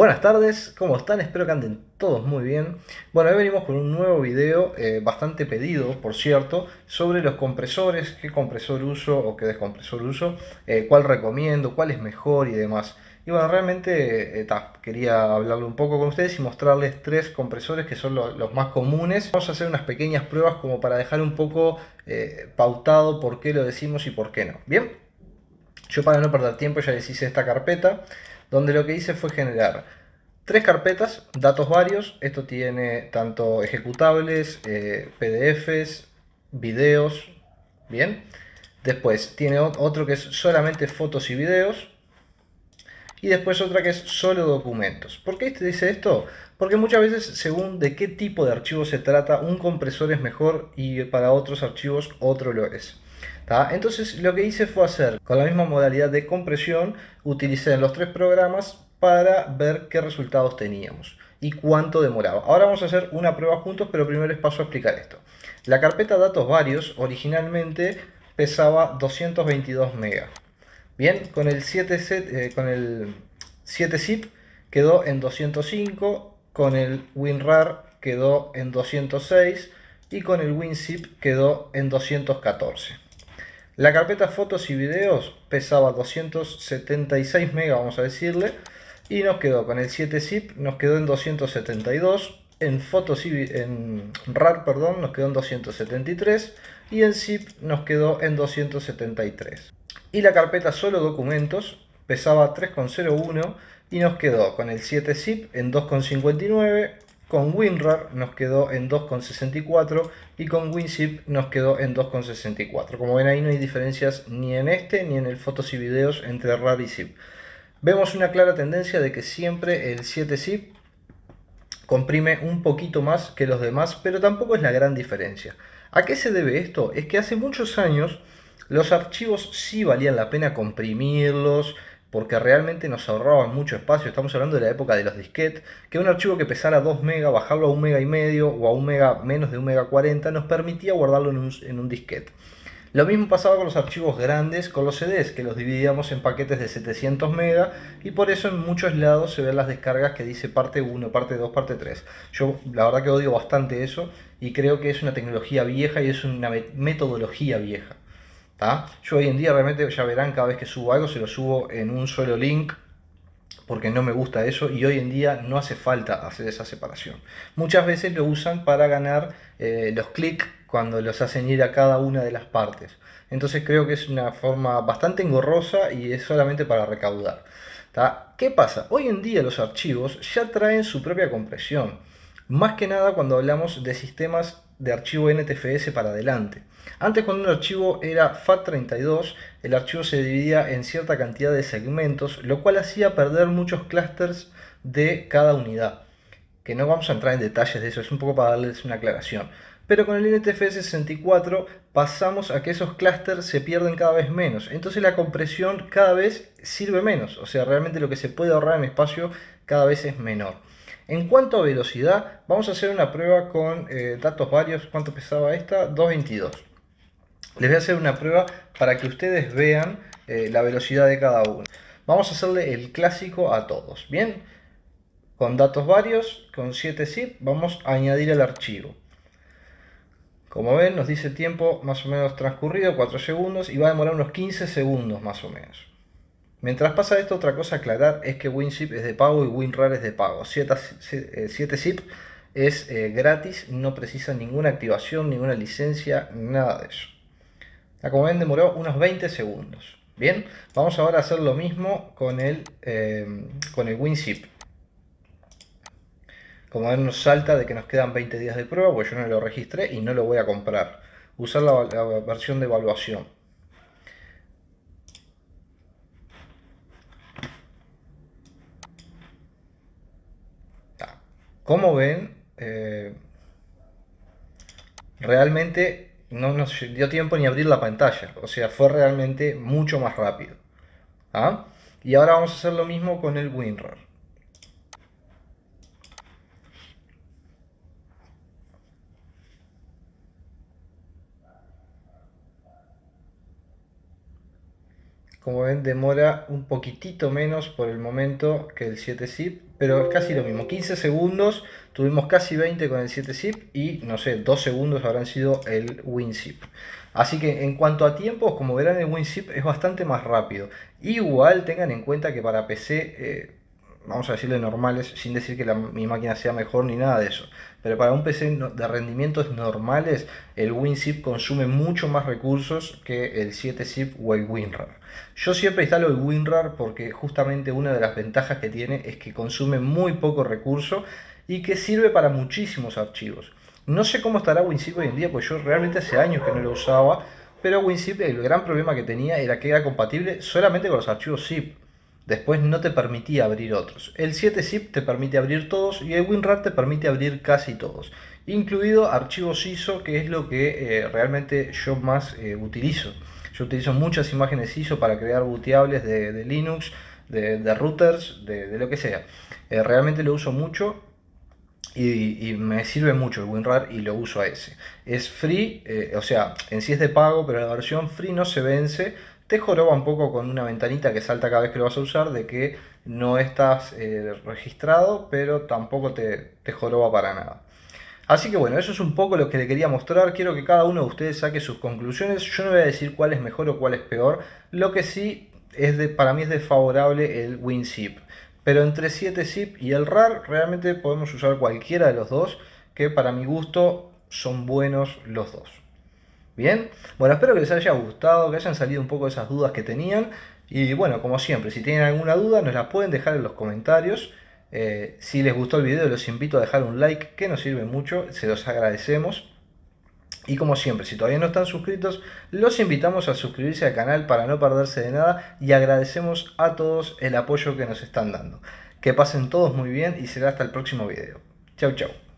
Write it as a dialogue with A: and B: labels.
A: Buenas tardes, ¿cómo están? Espero que anden todos muy bien. Bueno, hoy venimos con un nuevo video, eh, bastante pedido, por cierto, sobre los compresores, qué compresor uso o qué descompresor uso, eh, cuál recomiendo, cuál es mejor y demás. Y bueno, realmente eh, quería hablarlo un poco con ustedes y mostrarles tres compresores que son los más comunes. Vamos a hacer unas pequeñas pruebas como para dejar un poco pautado por qué lo decimos y por qué no. Bien, yo para no perder tiempo ya les hice esta carpeta donde lo que hice fue generar tres carpetas, datos varios, esto tiene tanto ejecutables, eh, PDFs, videos, bien. Después tiene otro que es solamente fotos y videos. Y después otra que es solo documentos. ¿Por qué este dice esto? Porque muchas veces según de qué tipo de archivo se trata, un compresor es mejor y para otros archivos otro lo es. Entonces lo que hice fue hacer con la misma modalidad de compresión, utilicé los tres programas para ver qué resultados teníamos y cuánto demoraba. Ahora vamos a hacer una prueba juntos, pero primero les paso a explicar esto. La carpeta datos varios originalmente pesaba 222 MB. Bien, con el 7 eh, con el 7 zip quedó en 205, con el WinRAR quedó en 206 y con el WinZip quedó en 214. La carpeta fotos y videos pesaba 276 MB, vamos a decirle, y nos quedó con el 7 zip, nos quedó en 272, en fotos y en RAR, perdón, nos quedó en 273 y en zip nos quedó en 273. Y la carpeta solo documentos pesaba 3,01 y nos quedó con el 7 zip en 2,59, con WinRAR nos quedó en 2,64 y con WinZip nos quedó en 2,64. Como ven ahí no hay diferencias ni en este ni en el fotos y videos entre RAR y ZIP. Vemos una clara tendencia de que siempre el 7-ZIP comprime un poquito más que los demás, pero tampoco es la gran diferencia. ¿A qué se debe esto? Es que hace muchos años los archivos sí valían la pena comprimirlos, porque realmente nos ahorraban mucho espacio. Estamos hablando de la época de los disquetes, que un archivo que pesara 2 MB, bajarlo a 1 mega y medio o a 1 menos de un mega 40 nos permitía guardarlo en un, en disquete. Lo mismo pasaba con los archivos grandes, con los CDs, que los dividíamos en paquetes de 700 mega y por eso en muchos lados se ven las descargas que dice parte 1, parte 2, parte 3. Yo la verdad que odio bastante eso y creo que es una tecnología vieja y es una metodología vieja. Yo hoy en día realmente ya verán cada vez que subo algo, se lo subo en un solo link porque no me gusta eso y hoy en día no hace falta hacer esa separación. Muchas veces lo usan para ganar eh, los clics cuando los hacen ir a cada una de las partes. Entonces creo que es una forma bastante engorrosa y es solamente para recaudar. ¿Qué pasa? Hoy en día los archivos ya traen su propia compresión. Más que nada cuando hablamos de sistemas de archivo NTFS para adelante. Antes cuando un archivo era FAT32, el archivo se dividía en cierta cantidad de segmentos, lo cual hacía perder muchos clusters de cada unidad. Que no vamos a entrar en detalles de eso, es un poco para darles una aclaración. Pero con el NTFS 64 pasamos a que esos clusters se pierden cada vez menos. Entonces la compresión cada vez sirve menos. O sea, realmente lo que se puede ahorrar en espacio cada vez es menor. En cuanto a velocidad, vamos a hacer una prueba con eh, datos varios. ¿Cuánto pesaba esta? 2.22. Les voy a hacer una prueba para que ustedes vean eh, la velocidad de cada uno. Vamos a hacerle el clásico a todos, ¿bien? Con datos varios, con 7 zip, vamos a añadir el archivo. Como ven, nos dice tiempo más o menos transcurrido, 4 segundos, y va a demorar unos 15 segundos más o menos. Mientras pasa esto, otra cosa a aclarar es que WinZip es de pago y WinRAR es de pago. 7zip eh, es eh, gratis, no precisa ninguna activación, ninguna licencia, nada de eso. como ven, demoró unos 20 segundos. Bien, vamos ahora a hacer lo mismo con el, eh, con el WinZip. Como ven, nos salta de que nos quedan 20 días de prueba, pues yo no lo registré y no lo voy a comprar. Usar la versión de evaluación. Como ven, eh, realmente no nos dio tiempo ni abrir la pantalla. O sea, fue realmente mucho más rápido. ¿Ah? Y ahora vamos a hacer lo mismo con el WinRAR. Como ven, demora un poquitito menos por el momento que el 7-zip, pero es casi lo mismo. 15 segundos, tuvimos casi 20 con el 7-zip y no sé, 2 segundos habrán sido el WinZip. Así que en cuanto a tiempos, como verán, el WinZip es bastante más rápido. Igual tengan en cuenta que para PC... Eh, vamos a decirle normales, sin decir que mi máquina sea mejor ni nada de eso. Pero para un PC de rendimientos normales, el WinZip consume mucho más recursos que el 7-Zip o el WinRAR. Yo siempre instalo el WinRAR porque justamente una de las ventajas que tiene es que consume muy poco recurso y que sirve para muchísimos archivos. No sé cómo estará WinZip hoy en día, pues yo realmente hace años que no lo usaba, pero WinZip el gran problema que tenía era que era compatible solamente con los archivos zip. Después no te permitía abrir otros. El 7zip te permite abrir todos y el WinRAR te permite abrir casi todos, incluido archivos ISO, que es lo que eh, realmente yo más eh, utilizo. Yo utilizo muchas imágenes ISO para crear booteables de, Linux, de, routers, de, lo que sea. Eh, realmente lo uso mucho y, me sirve mucho el WinRAR y lo uso a ese. Es free, o sea, en sí es de pago, pero la versión free no se vence te joroba un poco con una ventanita que salta cada vez que lo vas a usar de que no estás eh, registrado, pero tampoco te, te joroba para nada. Así que bueno, eso es un poco lo que le quería mostrar. Quiero que cada uno de ustedes saque sus conclusiones. Yo no voy a decir cuál es mejor o cuál es peor. Lo que sí es de, para mí es desfavorable el WinZip. Pero entre 7-zip y el RAR realmente podemos usar cualquiera de los dos, que para mi gusto son buenos los dos. Bien, bueno, espero que les haya gustado, que hayan salido un poco esas dudas que tenían. Y bueno, como siempre, si tienen alguna duda, nos la pueden dejar en los comentarios. Eh, si les gustó el video, los invito a dejar un like, que nos sirve mucho, se los agradecemos. Y como siempre, si todavía no están suscritos, los invitamos a suscribirse al canal para no perderse de nada y agradecemos a todos el apoyo que nos están dando. Que pasen todos muy bien y será hasta el próximo video. Chau chau.